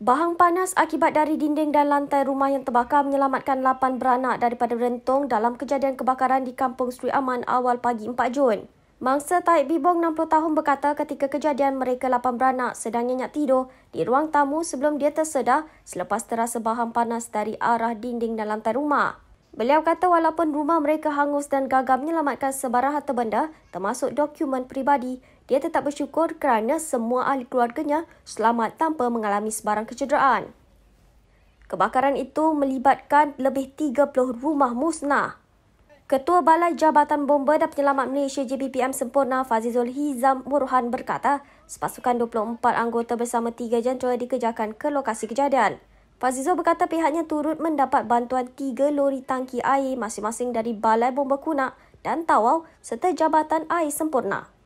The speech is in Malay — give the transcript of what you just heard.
Bahang panas akibat dari dinding dan lantai rumah yang terbakar menyelamatkan 8 beranak daripada rentung dalam kejadian kebakaran di Kampung Sri Aman awal pagi 4 Jun. Mangsa Taib Bibong 60 tahun berkata ketika kejadian mereka 8 beranak sedang nyenyak tidur di ruang tamu sebelum dia tersedar selepas terasa bahang panas dari arah dinding dan lantai rumah. Beliau kata walaupun rumah mereka hangus dan gagal menyelamatkan sebarang harta benda termasuk dokumen peribadi, dia tetap bersyukur kerana semua ahli keluarganya selamat tanpa mengalami sebarang kecederaan. Kebakaran itu melibatkan lebih 30 rumah musnah. Ketua Balai Jabatan Bomba dan Penyelamat Malaysia JBPM Sempurna Fazizul Hizam Murhan berkata, sepasukan 24 anggota bersama tiga jentera dikejarkan ke lokasi kejadian. Fazizul berkata pihaknya turut mendapat bantuan tiga lori tangki air masing-masing dari Balai Bomba Kunak dan Tawau serta Jabatan Air Sempurna.